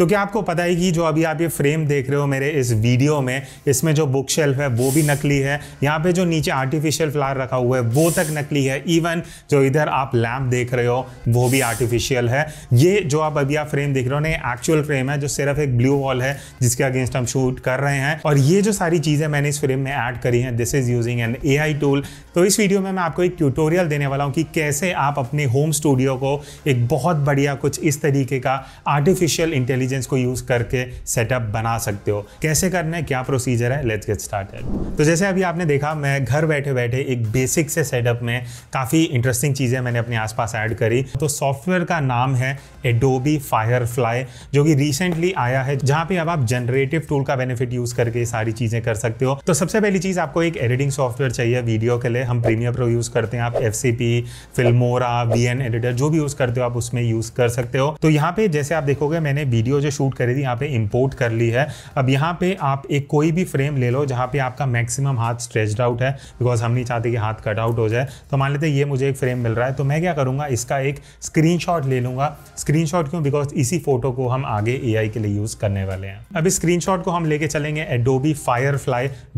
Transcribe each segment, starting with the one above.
तो क्या आपको पता है कि जो अभी आप ये फ्रेम देख रहे हो मेरे इस वीडियो में इसमें जो बुक शेल्फ है वो भी नकली है यहाँ पे जो नीचे आर्टिफिशियल फ्लावर रखा हुआ है वो तक नकली है इवन जो इधर आप लैम्प देख रहे हो वो भी आर्टिफिशियल है ये जो आप अभी आप फ्रेम देख रहे हो ना एक्चुअल फ्रेम है जो सिर्फ एक ब्लू वॉल है जिसके अगेंस्ट हम शूट कर रहे हैं और ये जो सारी चीज़ें मैंने इस फ्रेम में ऐड करी हैं this is using an A tool तो इस वीडियो में मैं आपको एक ट्यूटोरियल देने वाला हूँ कि कैसे आप अपने होम स्टूडियो को एक बहुत बढ़िया कुछ इस तरीके का आर्टिफिशियल इंटेलिजेंस इंटेलिजेंस को यूज़ करके सेटअप बना सकते हो कैसे करना है क्या प्रोसीजर है लेट्स गेट स्टार्टेड तो जैसे अभी आपने देखा मैं घर बैठे बैठे एक बेसिक से सेटअप में काफ़ी इंटरेस्टिंग चीज़ें मैंने अपने आसपास ऐड करी तो सॉफ्टवेयर का नाम है एडोबी फायर जो कि रिसेंटली आया है जहां पे अब आप जनरेटिव टूल का बेनिफिट यूज़ करके सारी चीज़ें कर सकते हो तो सबसे पहली चीज़ आपको एक एडिटिंग सॉफ्टवेयर चाहिए वीडियो के लिए हम प्रीमियर प्रो यूज़ करते हैं आप एफ फिल्मोरा वी एडिटर जो भी यूज़ करते हो आप उसमें यूज़ कर सकते हो तो यहाँ पे जैसे आप देखोगे मैंने वीडियो वीडियो जो शूट करी थी यहाँ पे इंपोर्ट कर ली है अब यहाँ पे आप एक कोई भी फ्रेम ले लो जहाँ पे आपका मैक्सिमम हाथ स्ट्रेच्ड आउट है बिकॉज हम नहीं चाहते कि हाथ कट आउट हो जाए तो मान लेते ये मुझे एक फ्रेम मिल रहा है तो मैं क्या करूँगा इसका एक स्क्रीन ले लूँगा स्क्रीन क्यों बिकॉज इसी फोटो को हम आगे ए के लिए यूज़ करने वाले हैं अब इस स्क्रीन को हम लेके चलेंगे एडोबी फायर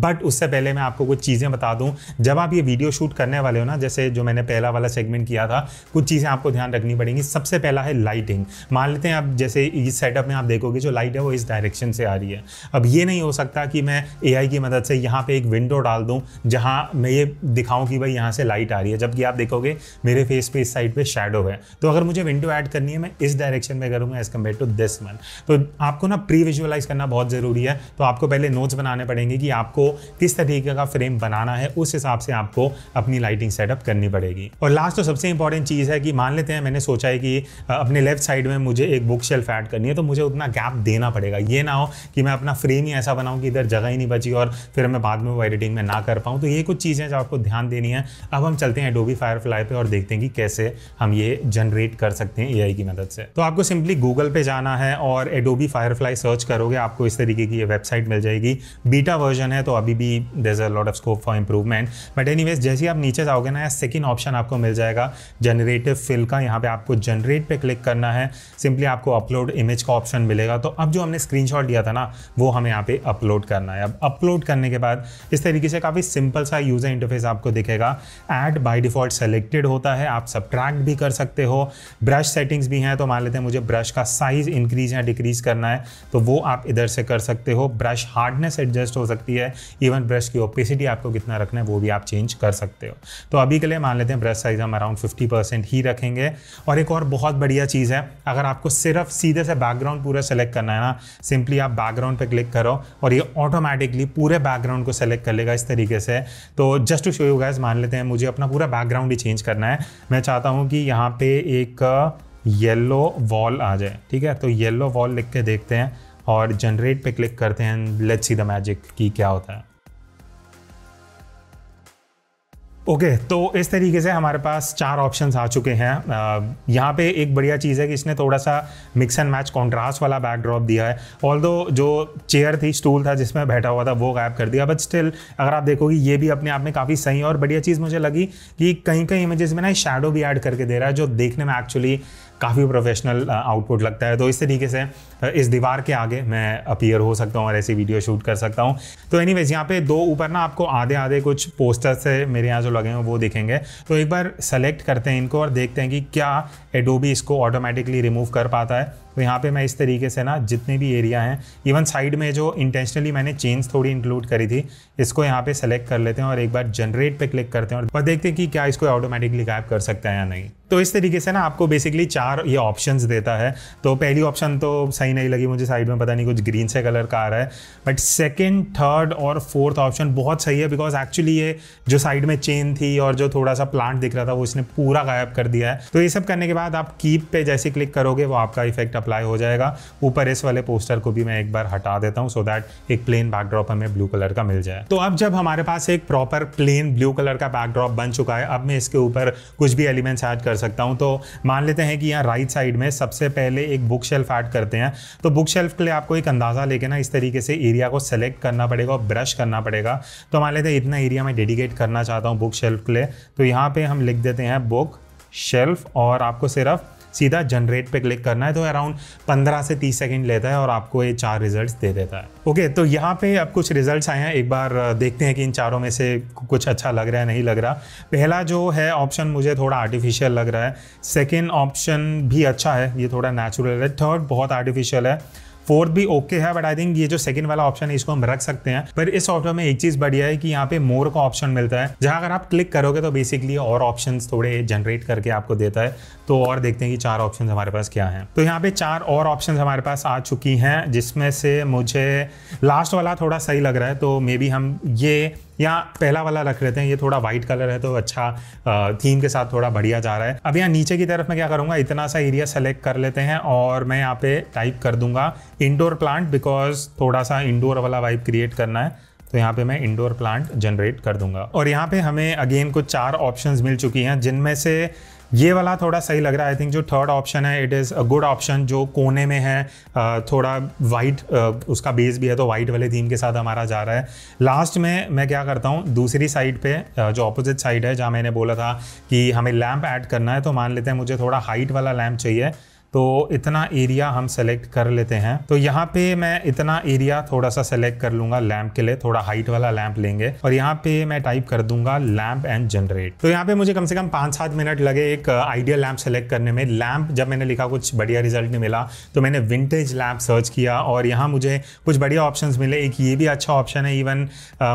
बट उससे पहले मैं आपको कुछ चीज़ें बता दूँ जब आप ये वीडियो शूट करने वाले हो ना जैसे जो मैंने पहला वाला सेगमेंट किया था कुछ चीज़ें आपको ध्यान रखनी पड़ेंगी सबसे पहला है लाइटिंग मान लेते हैं आप जैसे इस सेटअप सेटअप में आप देखोगे जो लाइट है वो इस डायरेक्शन से आ रही है अब ये नहीं हो सकता कि मैं ए की मदद से यहाँ पर एक विंडो डाल दूँ जहाँ मैं ये दिखाऊँ कि भाई यहाँ से लाइट आ रही है जबकि आप देखोगे मेरे फेस पे इस साइड पे शेडो है तो अगर मुझे विंडो ऐड करनी है मैं इस डायरेक्शन में करूँगा एज कम्पेयर टू दिस मन तो आपको ना प्री विजुअलाइज करना बहुत ज़रूरी है तो आपको पहले नोट्स बनाने पड़ेंगे कि आपको किस तरीके का फ्रेम बनाना है उस हिसाब से आपको अपनी लाइटिंग सेटअप करनी पड़ेगी और लास्ट तो सबसे इंपॉर्टेंट चीज़ है कि मान लेते हैं मैंने सोचा है कि अपने लेफ्ट साइड में मुझे एक बुक शेल्फ ऐड करनी है तो मुझे उतना गैप देना पड़ेगा ये ना हो कि मैं अपना फ्रेम ही ऐसा बनाऊँ कि इधर जगह ही नहीं बची और फिर मैं बाद में वो एडिटिंग में ना कर पाऊँ तो ये कुछ चीज़ें जो आपको ध्यान देनी है अब हम चलते हैं एडोबी फायरफ्लाई पर और देखते हैं कि कैसे हम ये जनरेट कर सकते हैं ए की मदद से तो आपको सिंपली गूगल पे जाना है और एडोबी फायरफ्लाई सर्च करोगे आपको इस तरीके की ये वेबसाइट मिल जाएगी बीटा वर्जन है तो अभी भी there a lot of scope for improvement but any जैसे आप नीचे जाओगे ना सेकेंड ऑप्शन आपको मिल जाएगा जनरेटिव फिल का यहाँ पे आपको जनरेट पे क्लिक करना है सिंपली आपको अपलोड इमेज का ऑप्शन मिलेगा तो अब जो हमने स्क्रीनशॉट लिया था ना वो हमें यहाँ पे अपलोड करना है अब अपलोड करने के बाद इस तरीके से काफ़ी सिंपल सा यूज़र इंटरफेस आपको दिखेगा ऐड बाय डिफ़ॉल्ट सेलेक्टेड होता है आप सब्ट्रैक्ट भी कर सकते हो ब्रश सेटिंग्स भी हैं तो मान लेते हैं मुझे ब्रश का साइज़ इंक्रीज या डिक्रीज करना है तो वो आप इधर से कर सकते हो ब्रश हार्डनेस एडजस्ट हो सकती है इवन ब्रश की ओपेसिटी आपको कितना रखना है वो भी आप चेंज कर सकते हो तो अभी के लिए मान लेते हैं ब्रश साइज़ हम अराउंड फिफ्टी ही रखेंगे और एक और बहुत बढ़िया चीज़ है अगर आपको सिर्फ सीधे से बैकग्राउंड बैकग्राउंड पूरा सेलेक्ट करना है ना सिंपली आप बैकग्राउंड पे क्लिक करो और ये ऑटोमेटिकली पूरे बैकग्राउंड को सेलेक्ट कर लेगा इस तरीके से तो just to show you guys मान लेते हैं मुझे अपना पूरा बैकग्राउंड ही चेंज करना है मैं चाहता हूँ कि यहाँ पे एक येलो वॉल आ जाए ठीक है तो येलो वॉल लिख के देखते हैं और जनरेट पे क्लिक करते हैं लेट्स सी द मैजिक की क्या होता है ओके okay, तो इस तरीके से हमारे पास चार ऑप्शंस आ चुके हैं यहाँ पे एक बढ़िया चीज़ है कि इसने थोड़ा सा मिक्स एंड मैच कॉन्ट्रास्ट वाला बैकड्रॉप दिया है ऑल दो जो चेयर थी स्टूल था जिसमें बैठा हुआ था वो गायब कर दिया बट स्टिल अगर आप देखोगे ये भी अपने आप में काफ़ी सही और बढ़िया चीज़ मुझे लगी कि कहीं कहीं इमेजेस में ना शेडो भी ऐड करके दे रहा है जो देखने में एक्चुअली काफ़ी प्रोफेशनल आउटपुट लगता है तो इस तरीके से uh, इस दीवार के आगे मैं अपीयर हो सकता हूँ और ऐसी वीडियो शूट कर सकता हूँ तो एनी वेज यहाँ पर दो ऊपर ना आपको आधे आधे कुछ पोस्टर से मेरे यहाँ जो लगे हैं वो दिखेंगे तो एक बार सेलेक्ट करते हैं इनको और देखते हैं कि क्या एडोबी इसको ऑटोमेटिकली रिमूव कर पाता है तो यहाँ पे मैं इस तरीके से ना जितने भी एरिया हैं इवन साइड में जो इंटेंशनली मैंने चेंज थोड़ी इंक्लूड करी थी इसको यहाँ पे सेलेक्ट कर लेते हैं और एक बार जनरेट पे क्लिक करते हैं और देखते हैं कि क्या इसको ऑटोमेटिकली गायब कर सकता है या नहीं तो इस तरीके से ना आपको बेसिकली चार ये ऑप्शन देता है तो पहली ऑप्शन तो सही नहीं लगी मुझे साइड में पता नहीं कुछ ग्रीन से कलर का आ रहा है बट सेकेंड थर्ड और फोर्थ ऑप्शन बहुत सही है बिकॉज एक्चुअली ये जो साइड में चेन थी और जो थोड़ा सा प्लांट दिख रहा था वो इसने पूरा गायब कर दिया है तो ये सब करने के बाद आप कीप पे जैसे क्लिक करोगे वो आपका इफेक्ट अप्लाई हो जाएगा ऊपर इस वाले पोस्टर को भी मैं एक बार हटा देता हूँ सो दैट एक प्लेन बैकड्रॉप हमें ब्लू कलर का मिल जाए तो अब जब हमारे पास एक प्रॉपर प्लेन ब्लू कलर का बैकड्रॉप बन चुका है अब मैं इसके ऊपर कुछ भी एलिमेंट्स ऐड कर सकता हूँ तो मान लेते हैं कि यहाँ राइट साइड में सबसे पहले एक बुक शेल्फ ऐड करते हैं तो बुक शेल्फ के लिए आपको एक अंदाज़ा लेके ना इस तरीके से एरिया को सेलेक्ट करना पड़ेगा और ब्रश करना पड़ेगा तो मान लेते हैं इतना एरिया मैं डेडिकेट करना चाहता हूँ बुक शेल्फ के लिए तो यहाँ पर हम लिख देते हैं बुक शेल्फ और आपको सिर्फ सीधा जनरेट पे क्लिक करना है तो अराउंड 15 से 30 सेकंड लेता है और आपको ये चार रिजल्ट्स दे देता है ओके तो यहाँ पे अब कुछ रिजल्ट्स आए हैं एक बार देखते हैं कि इन चारों में से कुछ अच्छा लग रहा है नहीं लग रहा पहला जो है ऑप्शन मुझे थोड़ा आर्टिफिशियल लग रहा है सेकेंड ऑप्शन भी अच्छा है ये थोड़ा नेचुरल है थर्ड बहुत आर्टिफिशियल है फोर्थ भी ओके है बट आई थिंक ये जो सेकंड वाला ऑप्शन है इसको हम रख सकते हैं पर इस सॉफ्टवेयर में एक चीज बढ़िया है कि यहाँ पे मोर का ऑप्शन मिलता है जहाँ अगर आप क्लिक करोगे तो बेसिकली और ऑप्शन थोड़े जनरेट करके आपको देता है तो और देखते हैं कि चार ऑप्शन हमारे पास क्या है तो यहाँ पे चार और ऑप्शन हमारे पास आ चुकी हैं जिसमें से मुझे लास्ट वाला थोड़ा सही लग रहा है तो मे बी हम ये यहाँ पहला वाला रख लेते हैं ये थोड़ा वाइट कलर है तो अच्छा थीम के साथ थोड़ा बढ़िया जा रहा है अब यहाँ नीचे की तरफ मैं क्या करूँगा इतना सा एरिया सेलेक्ट कर लेते हैं और मैं यहाँ पे टाइप कर दूंगा इंडोर प्लांट बिकॉज थोड़ा सा इंडोर वाला वाइब क्रिएट करना है तो यहाँ पे मैं इंडोर प्लांट जनरेट कर दूंगा और यहाँ पे हमें अगेन कुछ चार ऑप्शंस मिल चुकी हैं जिनमें से ये वाला थोड़ा सही लग रहा है आई थिंक जो थर्ड ऑप्शन है it is a good option जो कोने में है थोड़ा वाइट उसका बेस भी है तो वाइट वाले थीम के साथ हमारा जा रहा है लास्ट में मैं क्या करता हूँ दूसरी साइड पे जो ऑपोजिट साइड है जहाँ मैंने बोला था कि हमें लैम्प ऐड करना है तो मान लेते हैं मुझे थोड़ा हाइट वाला लैम्प चाहिए तो इतना एरिया हम सेलेक्ट कर लेते हैं तो यहाँ पे मैं इतना एरिया थोड़ा सा सेलेक्ट कर लूंगा लैम्प के लिए थोड़ा हाइट वाला लैम्प लेंगे और यहाँ पे मैं टाइप कर दूंगा लैम्प एंड जनरेट तो यहाँ पे मुझे कम से कम पाँच सात मिनट लगे एक आइडियल लैम्प सेलेक्ट करने में लैम्प जब मैंने लिखा कुछ बढ़िया रिजल्ट नहीं मिला तो मैंने विंटेज लैम्प सर्च किया और यहाँ मुझे कुछ बढ़िया ऑप्शन मिले एक ये भी अच्छा ऑप्शन है इवन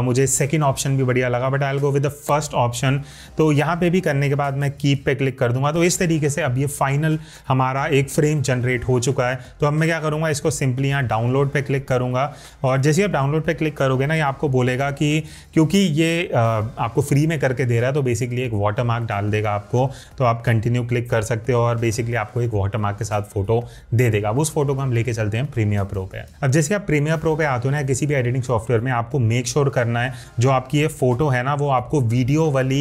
मुझे सेकेंड ऑप्शन भी बढ़िया लगा but I go with the first option तो यहाँ पे भी करने के बाद मैं कीप पे क्लिक कर दूंगा तो इस तरीके से अब ये फाइनल हमारा एक एक फ्रेम जनरेट हो चुका है तो अब मैं क्या करूँगा इसको सिंपली यहाँ डाउनलोड पे क्लिक करूँगा और जैसे आप डाउनलोड पे क्लिक करोगे ना ये आपको बोलेगा कि क्योंकि ये आपको फ्री में करके दे रहा है तो बेसिकली एक वाटर मार्क डाल देगा आपको तो आप कंटिन्यू क्लिक कर सकते हो और बेसिकली आपको एक वाटर मार्क के साथ फोटो दे देगा अब उस फोटो को हम लेके चलते हैं प्रीमियर प्रो पे अब जैसे आप प्रीमियर प्रो पे आते हो ना किसी भी एडिटिंग सॉफ्टवेयर में आपको मेक श्योर sure करना है जो आपकी ये फोटो है ना वो आपको वीडियो वाली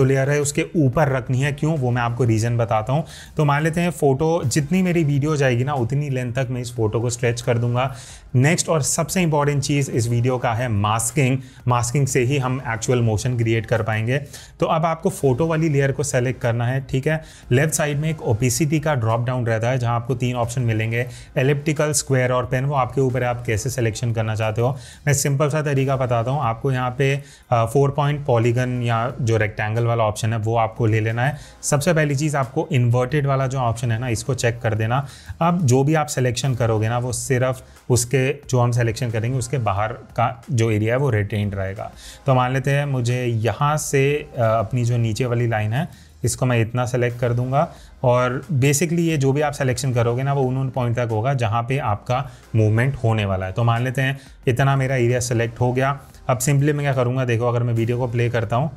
जो लेयर है उसके ऊपर रखनी है क्यों वो मैं आपको रीज़न बताता हूँ तो मान लेते हैं फोटो जितनी मेरी वीडियो जाएगी ना उतनी लेंथ तक मैं इस फोटो को स्ट्रेच कर दूंगा नेक्स्ट और सबसे इंपॉर्टेंट चीज़ इस वीडियो का है मास्किंग मास्किंग से ही हम एक्चुअल मोशन क्रिएट कर पाएंगे तो अब आपको फोटो वाली लेयर को सेलेक्ट करना है ठीक है लेफ्ट साइड में एक ओपीसीटी का ड्रॉप डाउन रहता है जहाँ आपको तीन ऑप्शन मिलेंगे एलिप्टिकल स्क्वायर और पेन वो आपके ऊपर आप कैसे सिलेक्शन करना चाहते हो मैं सिंपल सा तरीका बताता हूँ आपको यहाँ पे फोर पॉइंट पॉलीगन या जो रेक्टेंगल वाला ऑप्शन है वो आपको ले लेना है सबसे पहली चीज़ आपको इन्वर्टेड वाला जो ऑप्शन है ना इसको चेक सेलेक्ट कर देना अब जो भी आप सिलेक्शन करोगे ना वो सिर्फ उसके जो हम सिलेक्शन करेंगे उसके बाहर का जो एरिया है वो रिटेन रहेगा तो मान लेते हैं मुझे यहाँ से अपनी जो नीचे वाली लाइन है इसको मैं इतना सेलेक्ट कर दूंगा और बेसिकली ये जो भी आप सिलेक्शन करोगे ना वो उन उन पॉइंट तक होगा जहाँ पे आपका मूवमेंट होने वाला है तो मान लेते हैं इतना मेरा एरिया सेलेक्ट हो गया अब सिंपली मैं क्या करूँगा देखो अगर मैं वीडियो को प्ले करता हूँ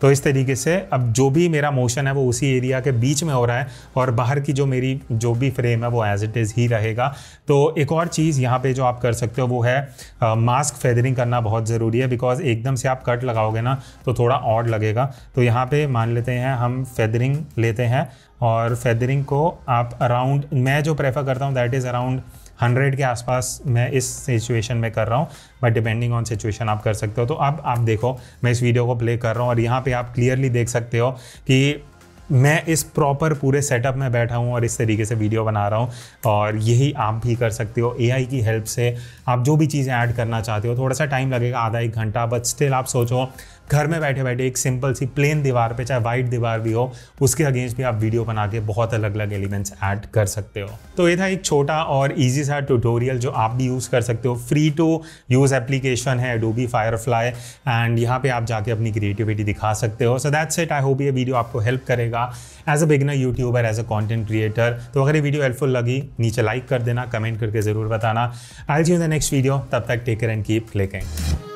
तो इस तरीके से अब जो भी मेरा मोशन है वो उसी एरिया के बीच में हो रहा है और बाहर की जो मेरी जो भी फ्रेम है वो एज इट इज़ ही रहेगा तो एक और चीज़ यहाँ पे जो आप कर सकते हो वो है आ, मास्क फेदरिंग करना बहुत ज़रूरी है बिकॉज एकदम से आप कट लगाओगे ना तो थोड़ा ऑड लगेगा तो यहाँ पर मान लेते हैं हम फेदरिंग लेते हैं और फेदरिंग को आप अराउंड मैं जो प्रेफर करता हूँ दैट इज़ अराउंड हंड्रेड के आसपास मैं इस सिचुएशन में कर रहा हूँ बट डिपेंडिंग ऑन सिचुएशन आप कर सकते हो तो अब आप देखो मैं इस वीडियो को प्ले कर रहा हूँ और यहाँ पर आप क्लियरली देख सकते हो कि मैं इस प्रॉपर पूरे सेटअप में बैठा हूँ और इस तरीके से वीडियो बना रहा हूँ और यही आप भी कर सकते हो एआई की हेल्प से आप जो भी चीज़ें ऐड करना चाहते हो थोड़ा सा टाइम लगेगा आधा एक घंटा बट स्टिल आप सोचो घर में बैठे बैठे एक सिंपल सी प्लेन दीवार पे चाहे वाइट दीवार भी हो उसके अगेंस्ट भी आप वीडियो बना के बहुत अलग अलग एलिमेंट्स ऐड कर सकते हो तो ये था एक छोटा और ईजी सा ट्यूटोरियल जो आप भी यूज़ कर सकते हो फ्री टू यूज़ एप्लीकेशन है डोबी फायरफ्लाई एंड यहाँ पे आप जाके अपनी क्रिएटिविटी दिखा सकते हो so that's it I hope ये वीडियो आपको हेल्प करेगा as a beginner YouTuber as a content creator तो अगर ये वीडियो हेल्पफुल लगी नीचे लाइक कर देना कमेंट करके ज़रूर बताना I see the next video तब तक take care and keep clicking